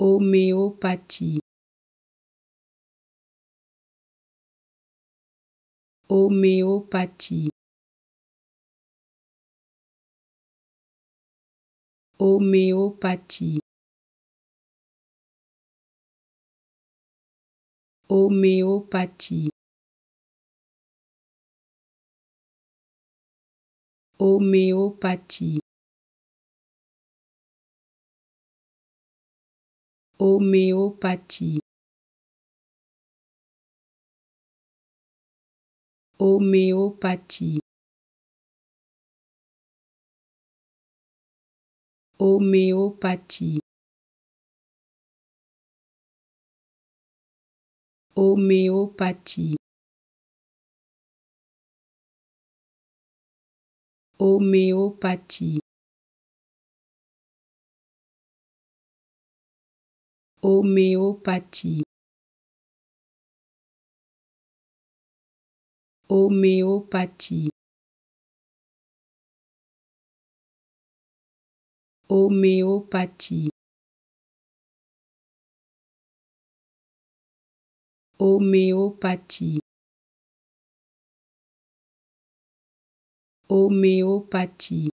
Homéopathie. Homéopathie. Homéopathie. Homéopathie. Homéopathie. Homéopathie. Homéopathie. Homéopathie. Homéopathie. Homéopathie. Homéopathie. Homéopathie. Homéopathie. Homéopathie. Homéopathie.